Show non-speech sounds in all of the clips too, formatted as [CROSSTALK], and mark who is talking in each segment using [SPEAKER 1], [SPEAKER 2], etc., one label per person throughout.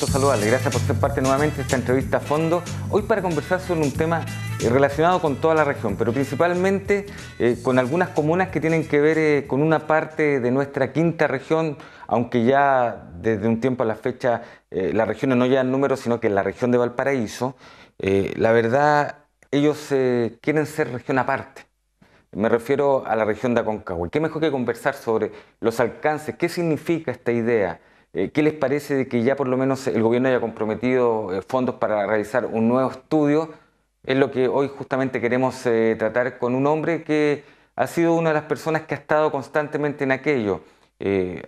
[SPEAKER 1] gusto saludarle. Gracias por ser parte nuevamente de esta entrevista a fondo. Hoy para conversar sobre un tema eh, relacionado con toda la región, pero principalmente eh, con algunas comunas que tienen que ver eh, con una parte de nuestra quinta región, aunque ya desde un tiempo a la fecha la las regiones no llevan números, sino que la región de Valparaíso, la verdad, ellos quieren ser región aparte. Me refiero a la región de Aconcagua. ¿Qué mejor que conversar sobre los alcances, qué significa esta idea? Eh, ¿Qué les parece de que ya por lo menos el gobierno haya comprometido eh, fondos para realizar un nuevo estudio? Es lo que hoy justamente queremos eh, tratar con un hombre que ha sido una de las personas que ha estado constantemente en aquello.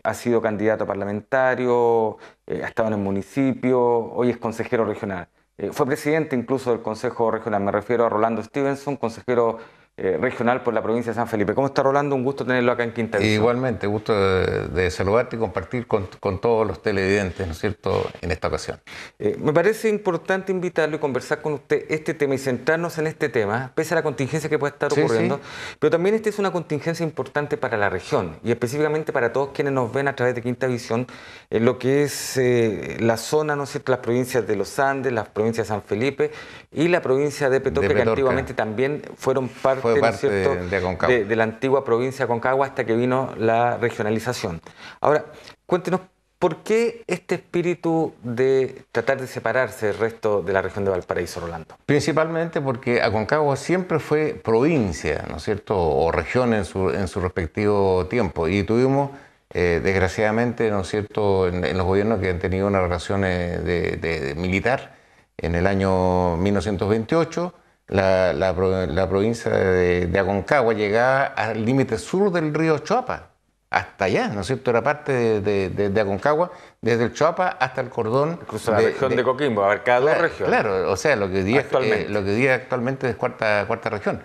[SPEAKER 1] ha sido candidato parlamentario, ha estado en el municipio, hoy es consejero regional. fue presidente incluso del Consejo Regional, me refiero a Rolando Stevenson, consejero regional eh, regional por la provincia de San Felipe. ¿Cómo está Rolando? Un gusto tenerlo acá en Quinta Visión.
[SPEAKER 2] Igualmente, gusto de, saludarte y compartir con, todos los televidentes,
[SPEAKER 1] ¿no es cierto?, en esta ocasión. Eh, me parece importante invitarlo y conversar con usted este tema y centrarnos en este tema, pese a la contingencia que puede estar ocurriendo, pero también esta es una contingencia importante para la región y específicamente para todos quienes nos ven a través de Quinta Visión, en lo que es eh, la zona, ¿no es cierto?, las provincias de los Andes, las provincias de San Felipe y la provincia de Petorca que antiguamente también fueron parte de, la antigua provincia de Aconcagua hasta que vino la regionalización. Ahora, cuéntenos, ¿por qué este espíritu de tratar de separarse del resto de la región de Valparaíso, Rolando?
[SPEAKER 2] Principalmente porque Aconcagua siempre fue provincia, ¿no es cierto?, o región en su, respectivo tiempo. Y tuvimos eh, desgraciadamente, ¿no es cierto?, en, los gobiernos que han tenido una relación eh, de, militar en el año 1928, la, la, provincia de, Aconcagua llegaba al límite sur del río Choapa, hasta allá, ¿no es cierto? Era parte de, Aconcagua, desde el Choapa hasta el cordón. Incluso la región de,
[SPEAKER 1] Coquimbo, abarcaba dos regiones.
[SPEAKER 2] Claro, o sea, lo que hoy eh, actualmente. actualmente es cuarta, cuarta región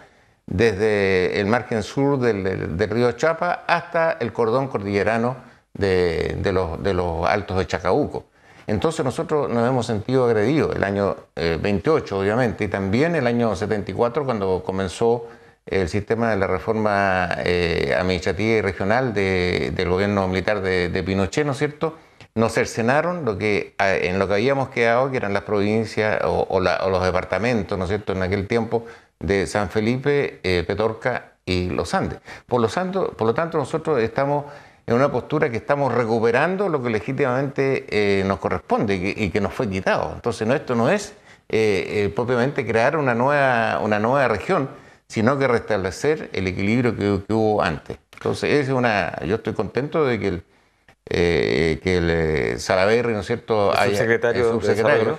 [SPEAKER 2] desde el margen sur del, río Chapa hasta el cordón cordillerano de, los, de los altos de Chacabuco. Entonces nosotros nos hemos sentido agredidos el año 28, eh, obviamente, y también el año 74 cuando comenzó el sistema de la reforma eh, administrativa y regional del gobierno militar de, Pinochet, ¿no es cierto? Nos cercenaron lo que, ah, en lo que habíamos quedado, que eran las provincias o, los departamentos, ¿no es cierto?, en aquel tiempo de San Felipe, eh, Petorca y los Andes, por lo tanto, nosotros estamos en una postura que estamos recuperando lo que legítimamente eh, nos corresponde y que, nos fue quitado. Entonces, esto no es eh, eh, propiamente crear una nueva, una nueva región, sino que restablecer el equilibrio que, hubo antes. Entonces, es una, yo estoy contento de que el, eh, que ¿no es cierto?, subsecretario, haya, subsecretario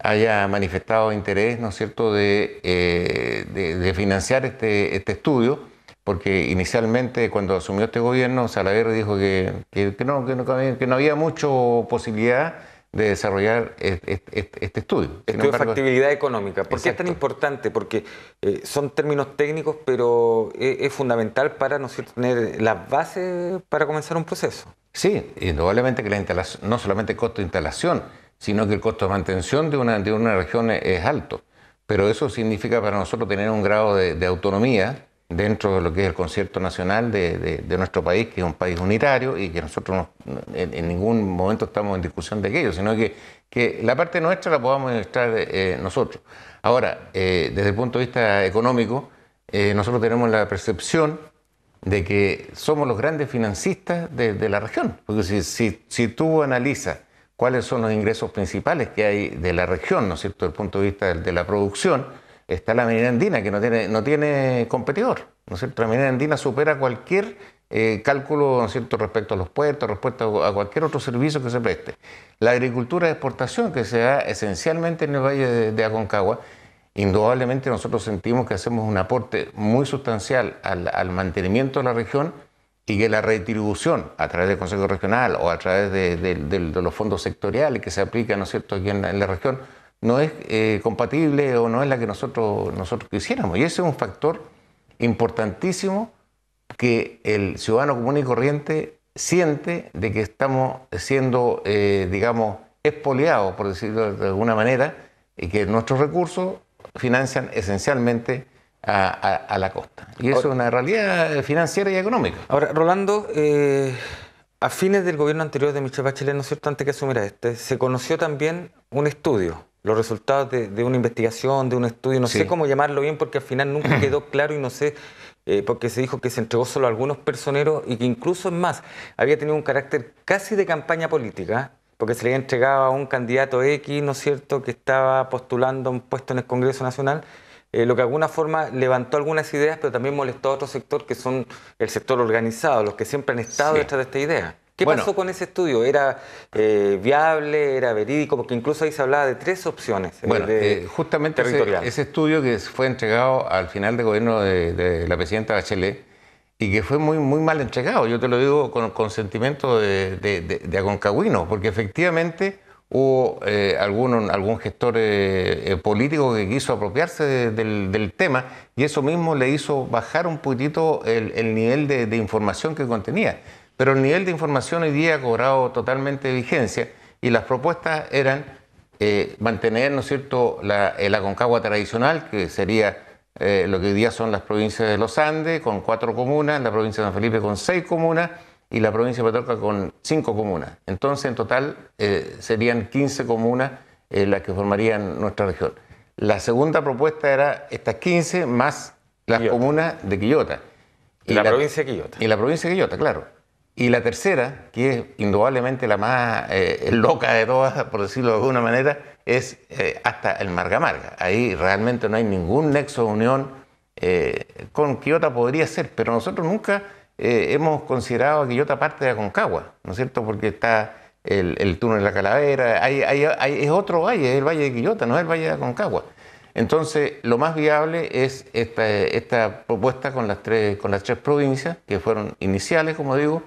[SPEAKER 2] haya manifestado interés, ¿no es cierto?, de, de financiar este, este estudio porque inicialmente cuando asumió este gobierno, Salaverry dijo que, que, no, que, había mucha posibilidad de desarrollar este, estudio. estudio de
[SPEAKER 1] factibilidad económica. ¿Por qué es tan importante? Porque eh, son términos técnicos, pero eh, es, fundamental para ¿no tener las bases para comenzar un proceso.
[SPEAKER 2] Sí, indudablemente que la no solamente el costo de instalación, sino que el costo de mantención de una, de una región es, alto. Pero eso significa para nosotros tener un grado de autonomía dentro de lo que es el concierto nacional de, nuestro país, que es un país unitario y que nosotros en, ningún momento estamos en discusión de aquello, sino que, la parte nuestra la podamos administrar eh, nosotros. Ahora, eh, desde el punto de vista económico, eh, nosotros tenemos la percepción de que somos los grandes financistas de, la región, porque si, tú analizas cuáles son los ingresos principales que hay de la región, ¿no es cierto?, desde el punto de vista de la producción, está la minera andina, que no tiene, no tiene competidor. ¿no La minera andina supera cualquier eh, cálculo cierto? respecto a los puertos, respecto a cualquier otro servicio que se preste. La agricultura de exportación que se da esencialmente en el Valle de, Aconcagua, indudablemente nosotros sentimos que hacemos un aporte muy sustancial al, mantenimiento de la región y que la retribución a través del Consejo Regional o a través de, los fondos sectoriales que se aplican ¿no aquí en la región no es eh, compatible o no es la que nosotros, nosotros quisiéramos. Y ese es un factor importantísimo que el ciudadano común y corriente siente de que estamos siendo, eh, digamos, expoliados, por decirlo de alguna manera, y que nuestros recursos
[SPEAKER 1] financian esencialmente a, la costa. Y eso es una realidad financiera y económica. Ahora, Rolando, eh, a fines del gobierno anterior de Michelle Bachelet, ¿no es cierto?, antes que asumirá este, se conoció también un estudio los resultados de, una investigación, de un estudio, no sé cómo llamarlo bien porque al final nunca [CLEARS THROAT] quedó claro y no sé, eh, porque se dijo que se entregó solo a algunos personeros y que incluso es más, había tenido un carácter casi de campaña política, porque se le había entregado a un candidato X, ¿no es cierto?, que estaba postulando un puesto en el Congreso Nacional. Eh, lo que de alguna forma levantó algunas ideas, pero también molestó a otro sector que son el sector organizado, los que siempre han estado detrás de esta idea. ¿Qué pasó con ese estudio? ¿Era eh, viable? ¿Era verídico? Porque incluso ahí se hablaba de tres opciones. Eh, bueno, eh, justamente ese,
[SPEAKER 2] estudio que fue entregado al final del gobierno de, la presidenta Bachelet y que fue muy, muy mal entregado, yo te lo digo con consentimiento de, de, Aconcagüino, porque efectivamente hubo algún, algún gestor político que quiso apropiarse del, tema y eso mismo le hizo bajar un poquitito el, el nivel de información que contenía. Pero el nivel de información hoy día ha cobrado totalmente vigencia y las propuestas eran eh, mantener, ¿no es cierto?, la, concagua Aconcagua tradicional, que sería eh, lo que hoy día son las provincias de los Andes, con cuatro comunas, la provincia de San Felipe con seis comunas y la provincia de Patorca con cinco comunas. Entonces, en total, eh, serían 15 comunas las que formarían nuestra región. La segunda propuesta era estas 15 más las comunas de Quillota. Y la provincia de Quillota. Y la provincia de Quillota, claro. Y la tercera, que es indudablemente la más eh, loca de todas, por decirlo de alguna manera, es eh, hasta el Marga Marga. Ahí realmente no hay ningún nexo de unión eh, con Quillota, podría ser, pero nosotros nunca hemos considerado a Quillota parte de Aconcagua, ¿no es cierto? Porque está el, túnel de la Calavera, hay, es otro valle, es el valle de Quillota, no es el valle de Aconcagua. Entonces, lo más viable es esta, esta propuesta con las, tres, con las tres provincias que fueron iniciales, como digo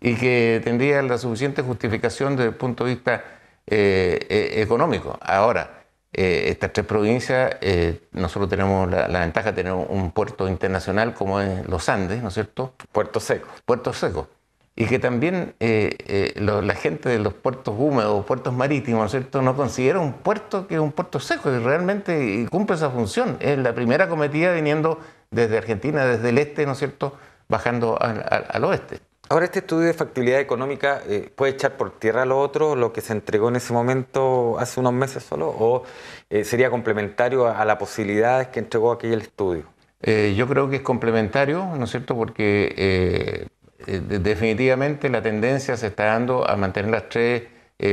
[SPEAKER 2] y que tendría la suficiente justificación desde el punto de vista eh, e, económico. Ahora, eh, estas tres provincias, eh, nosotros tenemos la, ventaja de tener un puerto internacional como es los Andes, ¿no es cierto? Puerto Seco. Puerto Seco. Y que también la gente de los puertos húmedos, puertos marítimos, ¿no es cierto?, no considera un puerto que es un puerto seco y realmente cumple esa función. Es la primera cometida viniendo desde Argentina, desde el este, ¿no es cierto?, bajando
[SPEAKER 1] al oeste. Ahora, este estudio de factibilidad económica eh, puede echar por tierra lo otro, lo que se entregó en ese momento hace unos meses solo, o eh, sería complementario a, las posibilidades que entregó aquel estudio. Eh, yo creo que es complementario, ¿no es cierto? Porque
[SPEAKER 2] definitivamente la tendencia se está dando a mantener las tres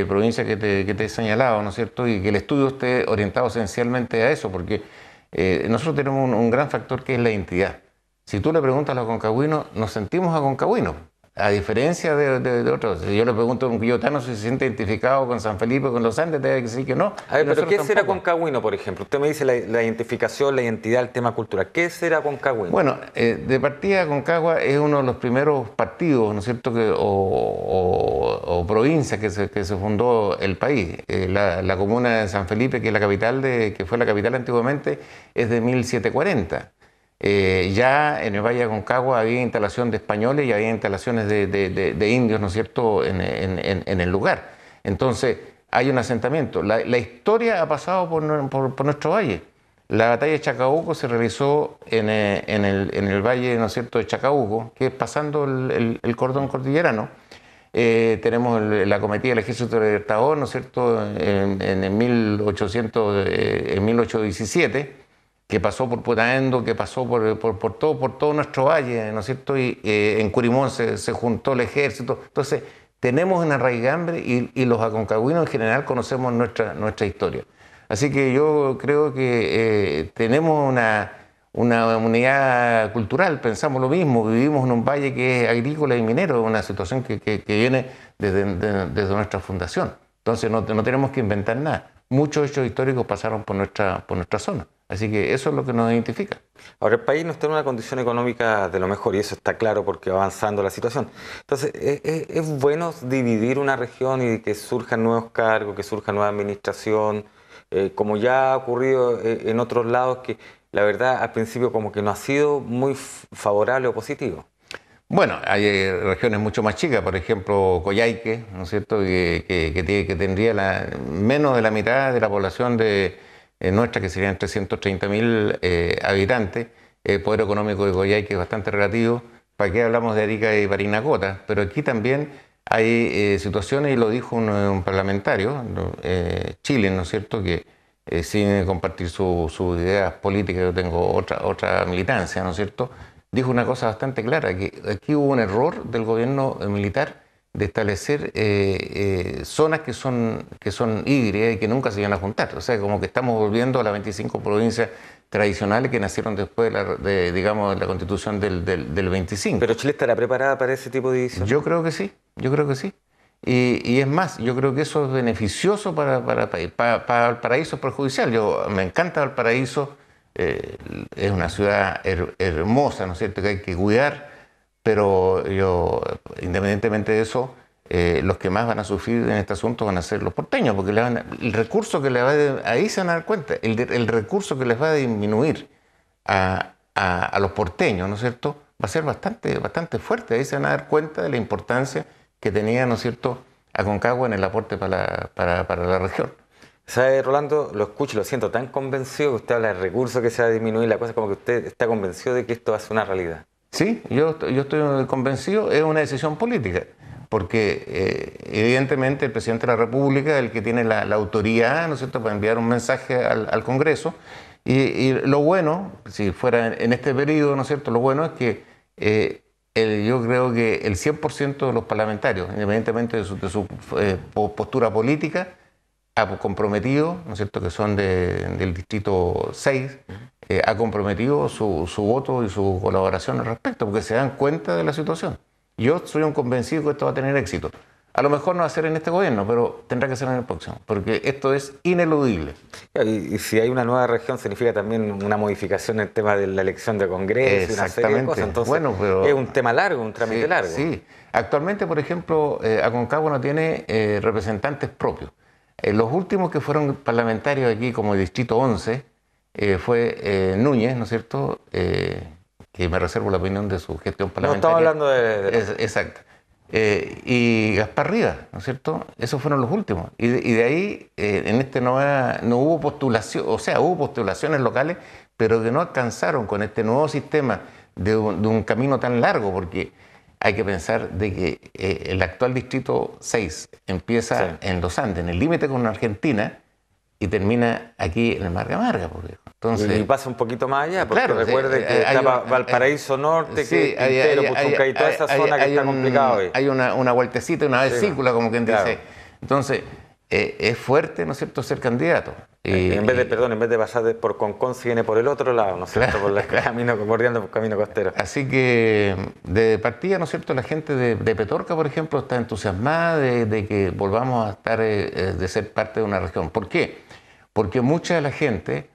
[SPEAKER 2] provincias que te, he señalado, ¿no es cierto? Y que el estudio esté orientado esencialmente a eso, porque nosotros tenemos un, gran factor que es la identidad. Si tú le preguntas a los concagüinos, nos sentimos a concagüinos. A diferencia de, otros, yo le pregunto a un quillotano si se siente identificado con San Felipe, con los Andes, debe decir que no. A ver, pero ¿qué será
[SPEAKER 1] con por ejemplo? Usted me dice la, identificación, la identidad, el tema cultural. ¿Qué será con Bueno,
[SPEAKER 2] eh, de partida, Concagua es uno de los primeros partidos, ¿no es cierto?, que, o, o, provincia que se, fundó el país. Eh, la, comuna de San Felipe, que, es la capital de, que fue la capital antiguamente, es de 1740. Eh, ya en el Valle de Concagua había instalación de españoles y había instalaciones de, indios, ¿no es cierto?, en, el lugar. Entonces, hay un asentamiento. La, historia ha pasado por, nuestro valle. La batalla de Chacabuco se realizó eh, en, el, valle, ¿no es cierto?, de Chacabuco, que es pasando el, cordón cordillerano. Eh, tenemos la cometida del Ejército Libertador, ¿no es cierto?, en, en 1817 que pasó por Putaendo, que pasó por, todo, por todo nuestro valle, ¿no es cierto? Y eh, en Curimón se, juntó el ejército. Entonces, tenemos una raigambre y, los aconcagüinos en general conocemos nuestra, nuestra historia. Así que yo creo que eh, tenemos una, una unidad cultural, pensamos lo mismo, vivimos en un valle que es agrícola y minero, una situación que, viene desde, nuestra fundación. Entonces, no, tenemos que inventar nada. Muchos hechos históricos pasaron por nuestra, por nuestra zona. Así que
[SPEAKER 1] eso es lo que nos identifica. Ahora, el país no está en una condición económica de lo mejor y eso está claro porque va avanzando la situación. Entonces, ¿es, bueno dividir una región y que surjan nuevos cargos, que surja nueva administración, eh, como ya ha ocurrido eh, en otros lados, que la verdad al principio como que no ha sido muy favorable o positivo?
[SPEAKER 2] Bueno, hay eh, regiones mucho más chicas, por ejemplo, Coyhaique, ¿no es cierto?, que, que, que tendría la, menos de la mitad de la población de eh, nuestra, que serían 330.000 mil eh, habitantes, el eh, poder económico de Goyay, que es bastante relativo, ¿para qué hablamos de Arica y Parinacota? Pero aquí también hay situaciones, y lo dijo un, parlamentario, Chile, ¿no es cierto?, que sin compartir sus ideas políticas, yo tengo otra, otra militancia, ¿no es cierto?, dijo una cosa bastante clara, que aquí hubo un error del gobierno militar de establecer eh, eh, zonas que son, que son y que nunca se iban a juntar. O sea, como que estamos volviendo a las 25 provincias tradicionales que nacieron después de, la, digamos, la constitución del, 25. ¿Pero Chile estará preparada para ese tipo de división? Yo creo que sí, yo creo que sí. Y, es más, yo creo que eso es beneficioso para, para, para, para Valparaíso, es perjudicial. Yo, me encanta Valparaíso, paraíso. Eh, es una ciudad hermosa, ¿no es cierto?, que hay que cuidar pero yo, independientemente de eso, eh, los que más van a sufrir en este asunto van a ser los porteños, porque van el recurso que le va ahí se van a dar cuenta, el, recurso que les va a disminuir a, los porteños, ¿no es cierto?, va a ser bastante, bastante fuerte.
[SPEAKER 1] Ahí se van a dar cuenta de la
[SPEAKER 2] importancia que tenía, ¿no es cierto?, Aconcagua en el aporte para la, para, la región.
[SPEAKER 1] ¿Sabe, Rolando? Lo escucho, lo siento tan convencido que usted habla de recursos que se va a disminuir, la cosa es como que usted está convencido de que esto va a ser una realidad.
[SPEAKER 2] Sí, yo, estoy convencido, es una decisión política, porque eh, evidentemente el presidente de la República es el que tiene la, autoridad, ¿no es cierto?, para enviar un mensaje al, Congreso. Y, lo bueno, si fuera en, este periodo, ¿no es cierto?, lo bueno es que eh, yo creo que el 100% de los parlamentarios, independientemente de su, eh, postura política, ha comprometido, ¿no es cierto?, que son del distrito 6, eh, ha comprometido su, voto y su colaboración al respecto, porque se dan cuenta de la situación. Yo soy un convencido que esto va a tener éxito. A lo mejor no va a ser en este gobierno, pero tendrá que ser
[SPEAKER 1] en el próximo, porque esto es ineludible. Y, si hay una nueva región, significa también una modificación en el tema de la elección de Congreso, una serie de cosas. Entonces, es un tema largo, un trámite largo. Sí,
[SPEAKER 2] actualmente, por ejemplo, eh, Aconcagua no tiene eh, representantes propios. Eh, los últimos que fueron parlamentarios aquí, como el Distrito 11, eh, fue eh, Núñez, ¿no es cierto? que me reservo la opinión de su gestión parlamentaria. No estaba hablando de... exacto. y Gaspar Rivas, ¿no es cierto? Esos fueron los últimos. Y de, ahí, en este no, no hubo postulación, o sea, hubo postulaciones locales, pero que no alcanzaron con este nuevo sistema de un, de un camino tan largo, porque hay que pensar de que eh, el actual distrito 6 empieza en los Andes, en el límite con Argentina, y termina aquí en el Marga Marga. Porque, entonces, y pasa un poquito más
[SPEAKER 1] allá, porque recuerde que hay, está hay, Norte, sí, que Quintero, y toda esa zona que está complicada
[SPEAKER 2] hoy. Hay una, una vueltecita, una vesícula, como quien dice. Entonces, eh, es fuerte, ¿no es cierto?, ser candidato. Eh, y, en vez de,
[SPEAKER 1] perdón, en vez de pasar por por Concons viene por el otro lado, ¿no es
[SPEAKER 2] cierto?, por el camino, por camino costero. Así que, de partida, ¿no es cierto?, la gente de, Petorca, por ejemplo, está entusiasmada de, que volvamos a estar, eh, de ser parte de una región. ¿Por qué? Porque mucha de la gente,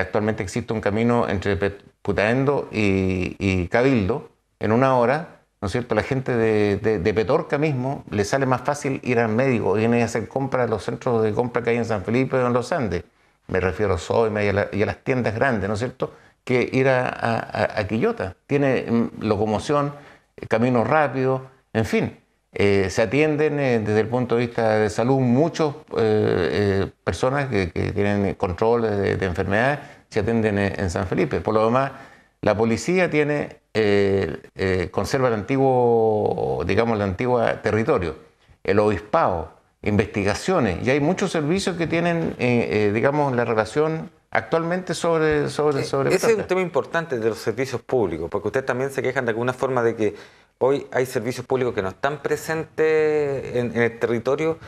[SPEAKER 2] actualmente existe un camino entre Putaendo y, y Cabildo, en una hora, ¿no es cierto? La gente de, Petorca mismo le sale más fácil ir al médico, viene a hacer compras a los centros de compra que hay en San Felipe o en los Andes, me refiero a Soima y, a, las tiendas grandes, ¿no es cierto? Que ir a, Quillota. Tiene mm, locomoción, eh, camino rápido, en fin. Eh, se atienden eh, desde el punto de vista de salud muchas personas que, tienen control de, enfermedades, se atienden en San Felipe. Por lo demás, la policía tiene, eh, eh, conserva el antiguo, digamos, el antiguo territorio, el obispado, investigaciones, y hay muchos servicios que tienen, eh, digamos, la relación actualmente sobre... sobre, sobre Ese es un
[SPEAKER 1] tema importante de los servicios públicos, porque ustedes también se quejan de alguna forma de que hoy hay servicios públicos que no están presentes en, el territorio,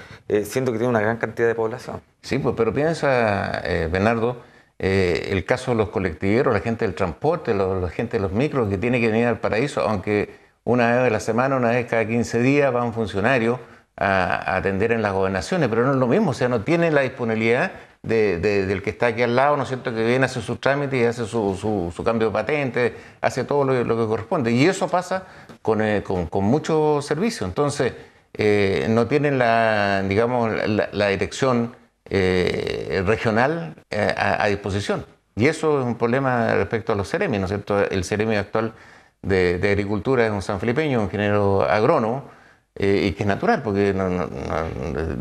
[SPEAKER 1] siendo que tiene una gran cantidad de población.
[SPEAKER 2] Sí, pues, pero piensa, Bernardo, eh, el caso de los colectiveros, la gente del transporte, la gente de los micros que tiene que venir al paraíso, aunque una vez a la semana, una vez cada 15 días va un funcionario a atender en las gobernaciones, pero no es lo mismo, o sea, no tienen la disponibilidad del que está aquí al lado, ¿no es cierto?, que viene, a hacer sus trámites y hace su, cambio de patente, hace todo lo, que corresponde. Y eso pasa con, muchos eh, con, mucho Entonces, eh, no tienen la, digamos, la, la dirección eh, regional eh, a, disposición. Y eso es un problema respecto a los Ceremi, cierto? El ceremio actual de, Agricultura es un sanfilipeño, un ingeniero agrónomo, eh, y que es natural, porque,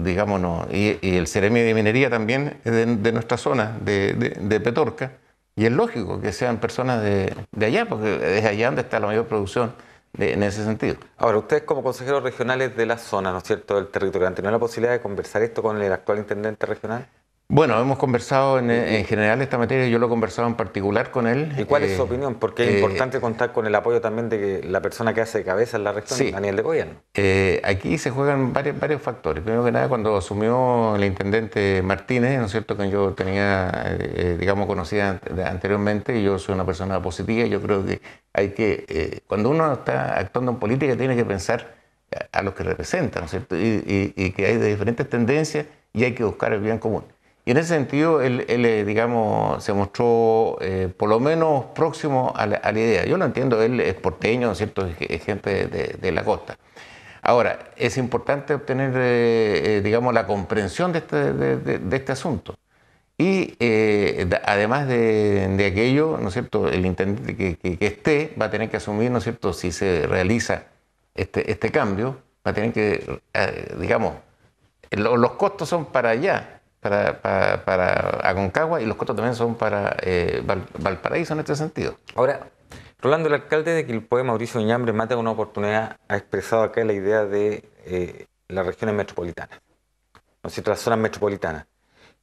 [SPEAKER 2] digamos, no. Y, el seremi de Minería también es de, nuestra zona, de, de, Petorca, y es
[SPEAKER 1] lógico que sean personas de, allá, porque es allá donde está la mayor producción en ese sentido. Ahora, ustedes como consejeros regionales de la zona, ¿no es cierto?, del territorio, ¿han tenido la posibilidad de conversar esto con el actual intendente regional?
[SPEAKER 2] Bueno, hemos conversado en, en, general esta materia, yo lo he conversado en particular
[SPEAKER 1] con él. ¿Y cuál es su eh, opinión? Porque es eh, importante contar con el apoyo también de que la persona que hace cabeza en la región, Daniel de gobierno. Eh, aquí se juegan varios, factores. Primero que nada, cuando asumió
[SPEAKER 2] el intendente Martínez, ¿no es cierto?, que yo tenía, digamos, conocida anteriormente, y yo soy una persona positiva, yo creo que hay que, cuando uno está actuando en política, tiene que pensar a, los que representa ¿no es cierto?, y, y que hay de diferentes tendencias y hay que buscar el bien común. Y en ese sentido, él, eh, digamos, se mostró eh, por lo menos próximo a la, idea. Yo lo entiendo, él es porteño, es cierto? gente de, la costa. Ahora, es importante obtener, eh, digamos, la comprensión de este, de, este asunto. Y además de, aquello, ¿no es cierto? El intendente que, que, esté va a tener que asumir, ¿no es cierto? Si se realiza este, este cambio, va a tener que, digamos, los costos son para allá para, para, Aconcagua y los costos también son para eh, Valparaíso en este sentido.
[SPEAKER 1] Ahora, Rolando, el alcalde de Quilpue, Mauricio Iñambre, mata una oportunidad, ha expresado acá la idea de eh, las regiones metropolitanas, ¿no es Las zonas metropolitanas.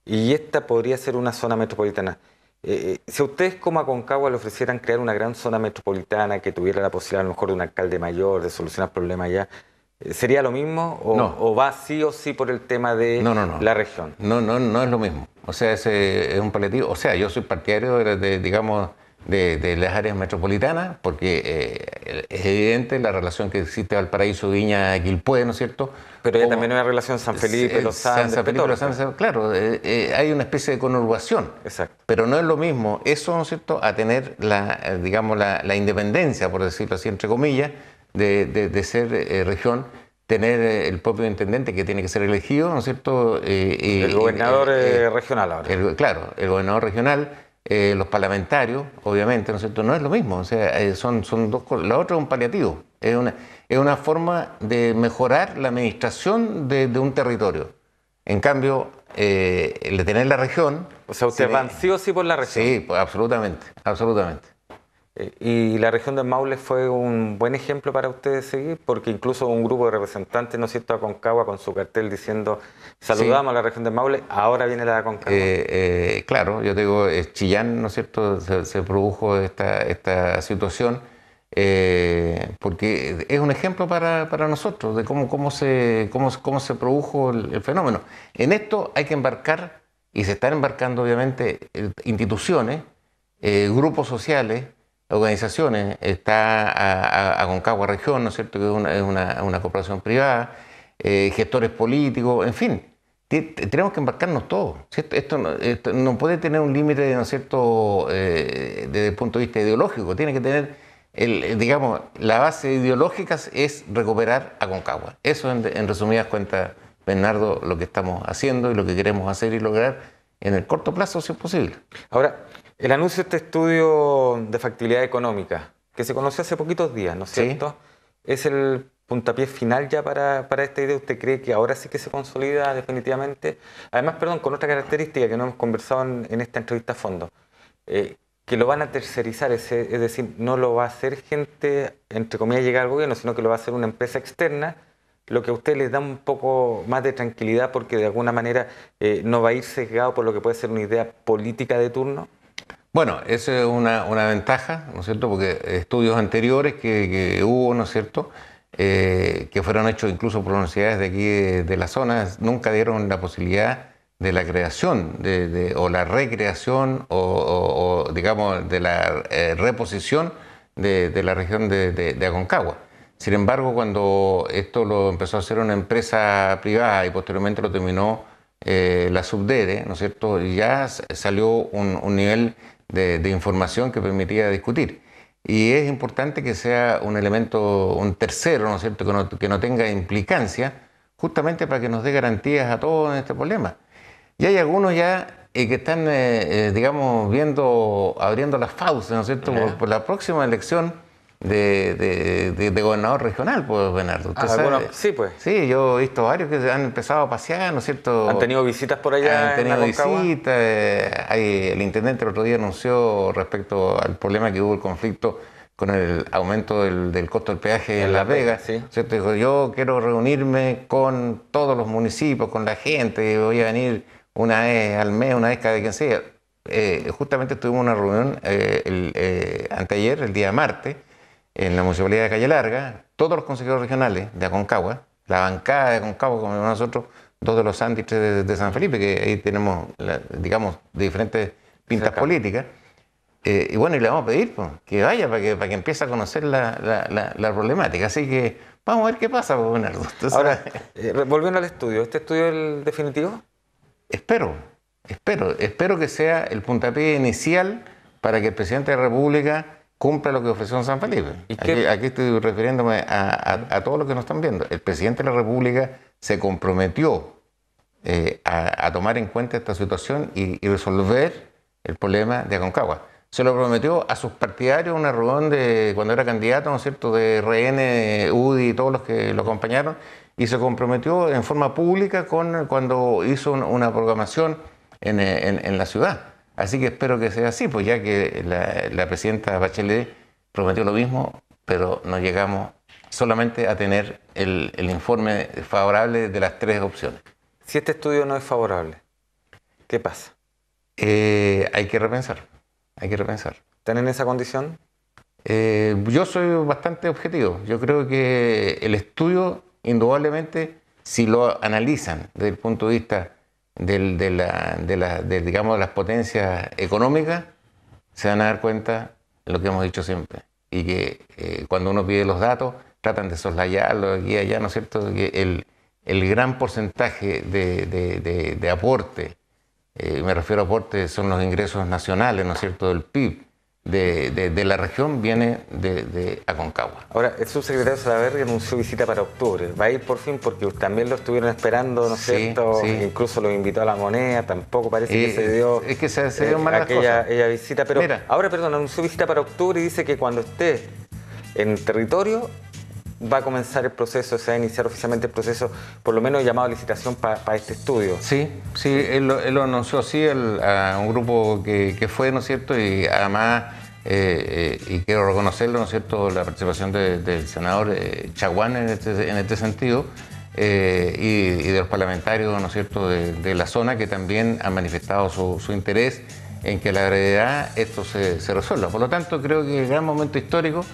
[SPEAKER 1] Y esta podría ser una zona metropolitana. Eh, si a ustedes como Aconcagua le ofrecieran crear una gran zona metropolitana que tuviera la posibilidad a lo mejor de un alcalde mayor, de solucionar problemas allá, ¿Sería lo mismo o, va sí o sí por el tema de la región?
[SPEAKER 2] No, no, no es lo mismo. O sea, ese es un paliativo. O sea, yo soy partidario de, digamos, de, las áreas metropolitanas, porque eh, es evidente la relación que existe Valparaíso, Viña, aquilpue ¿no es cierto?
[SPEAKER 1] Pero ya también hay una relación
[SPEAKER 2] San Felipe, Los andes San Felipe, Los claro, eh, eh, hay una especie de conurbación. Exacto. Pero no es lo mismo eso, ¿no es cierto?, a tener la, digamos, la independencia, por decirlo así, entre comillas, de, ser eh, región, tener eh, el propio intendente que tiene que ser elegido, ¿no es cierto? Eh, el gobernador regional ahora. claro, el gobernador regional, los parlamentarios, obviamente, ¿no es cierto? No es lo mismo, o sea, son, son dos cosas. La otra es un paliativo, es una, es una forma de mejorar la administración de, un territorio. En
[SPEAKER 1] cambio, el de tener la región... O sea, usted se sí o por la región. Sí, pues, absolutamente, absolutamente. Y la región de Maule fue un buen ejemplo para ustedes seguir, porque incluso un grupo de representantes, ¿no es cierto?, Aconcagua con su cartel diciendo saludamos a la región de Maule, ahora viene la Aconcagua.
[SPEAKER 2] Eh, eh, claro, yo digo, es eh, Chillán, ¿no es cierto?, se, produjo esta, situación, porque es un ejemplo para, nosotros de cómo, cómo, se, cómo, se produjo el, el fenómeno. En esto hay que embarcar, y se están embarcando obviamente instituciones, grupos sociales, organizaciones. Está Aconcagua Región, ¿no es cierto?, que es una, una, corporación privada, eh, gestores políticos, en fin. Tenemos que embarcarnos todos. ¿cierto? Esto, no, puede tener un límite, ¿no es cierto?, eh, desde el punto de vista ideológico. Tiene que tener, digamos, la base ideológica es recuperar a Concagua. Eso, en, en resumidas cuentas, Bernardo, lo que estamos haciendo
[SPEAKER 1] y lo que queremos hacer y lograr en el corto plazo, si es posible. Ahora, el anuncio de este estudio de factibilidad económica, que se conoció hace poquitos días, ¿no es cierto? Es el puntapié final ya para, esta idea. ¿Usted cree que ahora sí que se consolida definitivamente? Además, perdón, con otra característica que no hemos conversado en, esta entrevista a fondo, eh, que lo van a tercerizar, es, decir, no lo va a hacer gente, entre comillas, llegar al gobierno, sino que lo va a hacer una empresa externa, lo que a usted les da un poco más de tranquilidad porque de alguna manera eh, no va a ir sesgado por lo que puede ser una idea política de turno. Bueno, esa
[SPEAKER 2] es una, ventaja, ¿no es cierto? Porque estudios anteriores que, hubo, ¿no es cierto? Eh, que fueron hechos incluso por universidades de aquí de, la zona, nunca dieron la posibilidad de la creación de, o la recreación o, digamos de la eh, reposición de, la región de, Aconcagua. Sin embargo, cuando esto lo empezó a hacer una empresa privada y posteriormente lo terminó eh, la subdere, ¿no es cierto? Ya salió un nivel de, información que permitía discutir. Y es importante que sea un elemento, un tercero, ¿no es cierto?, que no, tenga implicancia, justamente para que nos dé garantías a todos en este problema. Y hay algunos ya eh, que están, eh, eh, digamos, viendo, abriendo las fauces, ¿no es cierto?, por la próxima elección de, gobernador regional, pues, Bernardo. Ah, sí, pues. Sí, yo he visto varios que han empezado a pasear, ¿no es cierto? Han tenido
[SPEAKER 1] visitas por allá. Han tenido visitas.
[SPEAKER 2] Eh, el intendente el otro día anunció respecto al problema que hubo el conflicto con el aumento del, costo del peaje en, Las Vegas. sí. ¿cierto? Dijo, yo quiero reunirme con todos los municipios, con la gente, voy a venir una vez al mes, una vez cada quien sea. Eh, justamente tuvimos una reunión eh, anteayer, el día martes, en la municipalidad de Calle Larga, todos los consejeros regionales de Aconcagua, la bancada de Aconcagua, como nosotros, dos de los ándices de, San Felipe, que ahí tenemos, digamos, diferentes pintas políticas. Eh, y bueno, y le vamos a pedir que vaya para que, para que empiece a conocer la, problemática. Así que vamos a ver qué pasa, pues, Bernardo. Entonces, Ahora,
[SPEAKER 1] [LAUGHS] eh, volviendo al estudio, ¿este estudio es el definitivo?
[SPEAKER 2] Espero, espero, espero que sea el puntapié inicial para que el presidente de la República Cumple lo que ofreció en San Felipe. aquí, estoy refiriéndome a, todo lo que nos están viendo. El presidente de la República se comprometió eh, a, tomar en cuenta esta situación y, resolver el problema de Aconcagua. Se lo prometió a sus partidarios una reunión de cuando era candidato, ¿no es cierto?, de RN, UDI y todos los que lo acompañaron, y se comprometió en forma pública con cuando hizo una, programación en la ciudad. Así que espero que sea así, pues ya que la, presidenta Bachelet prometió lo mismo, pero no llegamos solamente a tener el, informe favorable de las tres opciones. Si este estudio no es favorable, ¿qué pasa? Eh, hay que repensar, hay que repensar. ¿Están
[SPEAKER 1] en esa condición?
[SPEAKER 2] Eh, yo soy bastante objetivo. Yo creo que el estudio, indudablemente, si lo analizan desde el punto de vista de, la, de, la, de, digamos, las potencias económicas, se van a dar cuenta de lo que hemos dicho siempre. Y que eh, cuando uno pide los datos, tratan de soslayarlo aquí y allá, ¿no es cierto? el, gran porcentaje de, aporte, eh, me refiero a aporte, son los ingresos nacionales, ¿no es cierto?, del PIB de, la región viene de, Aconcagua.
[SPEAKER 1] Ahora, el subsecretario Salaberri anunció visita para octubre. ¿Va a ir por fin? Porque también lo estuvieron esperando, ¿no es cierto? Incluso lo invitó a la moneda, tampoco parece que eh, se dio. Es que se, dio eh, aquella, visita, pero ahora, perdón, anunció visita para octubre y dice que cuando esté en territorio va a comenzar el proceso, se va a iniciar oficialmente el proceso, por lo menos llamado a licitación para este estudio. Sí,
[SPEAKER 2] sí, él, lo, anunció así a un grupo que, fue, ¿no es cierto? Y además, eh, eh, y quiero reconocerlo, ¿no es cierto?, la participación del senador eh, Chaguán en este, este sentido. Y, de los parlamentarios, ¿no es cierto?, de, la zona que también han manifestado su, interés en que la gravedad esto se, resuelva. Por lo tanto, creo que es un gran momento histórico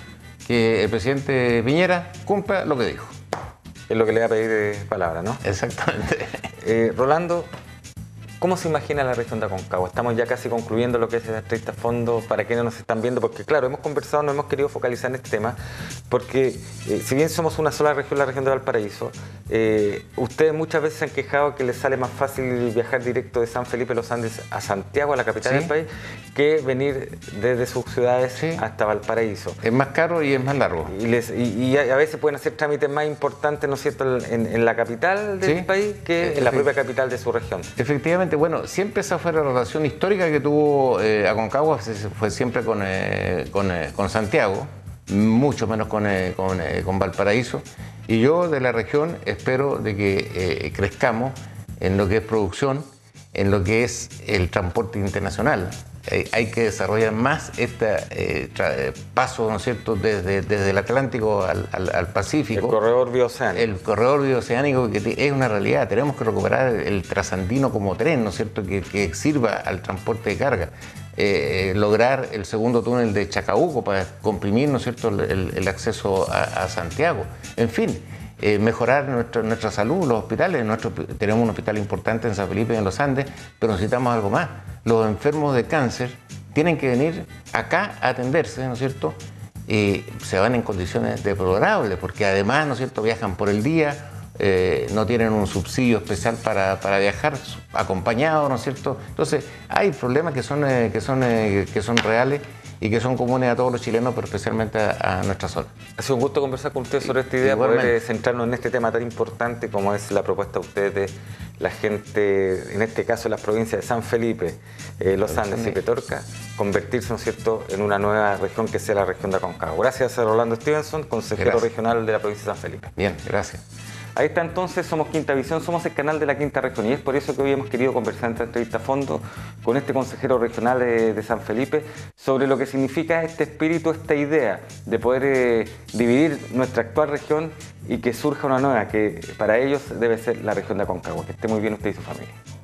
[SPEAKER 2] que el presidente Piñera cumpla
[SPEAKER 1] lo que dijo. Es lo que le va a pedir de palabra, ¿no? Exactamente. Eh, Rolando, ¿Cómo se imagina la región de Aconcagua? Estamos ya casi concluyendo lo que es el entrevista fondo para quienes nos están viendo, porque claro, hemos conversado, no hemos querido focalizar en este tema, porque eh, si bien somos una sola región, la región de Valparaíso, eh, ustedes muchas veces han quejado que les sale más fácil viajar directo de San Felipe de los Andes a Santiago, a la capital del país, que venir desde sus ciudades hasta Valparaíso. Es más caro y es más largo. Y, a veces pueden hacer trámites más importantes, ¿no es cierto?, en, la capital del país que en la propia capital de su región.
[SPEAKER 2] Efectivamente bueno, siempre esa fue la relación histórica que tuvo eh, Aconcagua, fue siempre eh, eh, con, Santiago, mucho menos con, con, Valparaíso. Y yo de la región espero de que crezcamos en lo que es producción, en lo que es el transporte internacional, eh, hay que desarrollar más este paso, ¿no es cierto?, desde, el Atlántico al, Pacífico. El corredor bioceánico. El corredor bioceánico que es una realidad. Tenemos que recuperar el trasandino como tren, ¿no es cierto?, que, sirva al transporte de carga. lograr el segundo túnel de Chacabuco para comprimir, ¿no es cierto?, el, acceso a, Santiago. En fin. mejorar nuestra, salud, los hospitales. tenemos un hospital importante en San Felipe y en los Andes, pero necesitamos algo más los enfermos de cáncer tienen que venir acá a atenderse, ¿no es cierto? Y se van en condiciones deplorables, porque además, ¿no es cierto?, viajan por el día, eh, no tienen un subsidio especial para, viajar acompañados, ¿no es cierto? Entonces, hay problemas que son, eh, que son, eh, que son reales y que son comunes a todos los chilenos, pero especialmente a, nuestra zona.
[SPEAKER 1] Ha sido un gusto conversar con usted sobre esta idea, poder eh, centrarnos en este tema tan importante como es la propuesta de ustedes de la gente, en este caso las provincias de San Felipe, eh, Los Andes y Petorca, convertirse ¿no cierto? en una nueva región que sea la región de Aconcagua. Gracias a Rolando Stevenson, consejero regional de la provincia de San Felipe. Bien, gracias. Ahí está entonces, somos Quinta Visión, somos el canal de la Quinta Región y es por eso que hoy hemos querido conversar en esta entrevista a fondo con este consejero regional de, San Felipe sobre lo que significa este espíritu, esta idea de poder eh, dividir nuestra actual región y que surja una nueva, que para ellos debe ser la región de Aconcagua. Que esté muy bien usted y su familia.